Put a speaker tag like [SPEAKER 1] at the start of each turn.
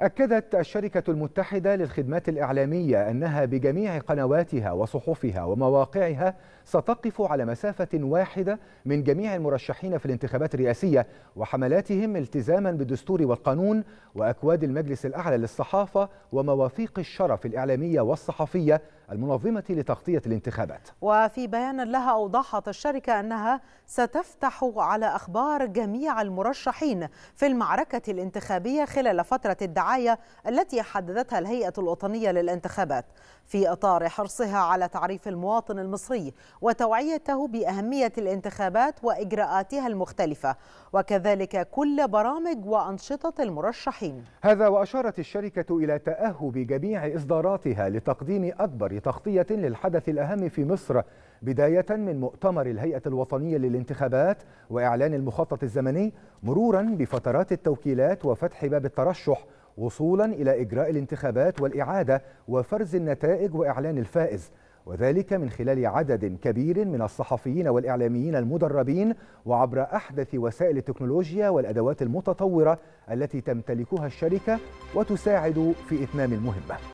[SPEAKER 1] أكدت الشركة المتحدة للخدمات الإعلامية أنها بجميع قنواتها وصحفها ومواقعها ستقف على مسافة واحدة من جميع المرشحين في الانتخابات الرئاسية وحملاتهم التزاما بالدستور والقانون وأكواد المجلس الأعلى للصحافة ومواثيق الشرف الإعلامية والصحفية المنظمة لتغطية الانتخابات
[SPEAKER 2] وفي بيان لها أوضحت الشركة أنها ستفتح على أخبار جميع المرشحين في المعركة الانتخابية خلال فترة الدعاية الرعاية التي حددتها الهيئة الوطنية للانتخابات في إطار حرصها على تعريف المواطن المصري وتوعيته بأهمية الانتخابات وإجراءاتها المختلفة وكذلك كل برامج وأنشطة المرشحين
[SPEAKER 1] هذا وأشارت الشركة إلى تأهب جميع إصداراتها لتقديم أكبر تغطية للحدث الأهم في مصر بداية من مؤتمر الهيئة الوطنية للانتخابات وإعلان المخطط الزمني مرورا بفترات التوكيلات وفتح باب الترشح وصولا إلى إجراء الانتخابات والإعادة وفرز النتائج وإعلان الفائز وذلك من خلال عدد كبير من الصحفيين والإعلاميين المدربين وعبر أحدث وسائل التكنولوجيا والأدوات المتطورة التي تمتلكها الشركة وتساعد في إتمام المهمة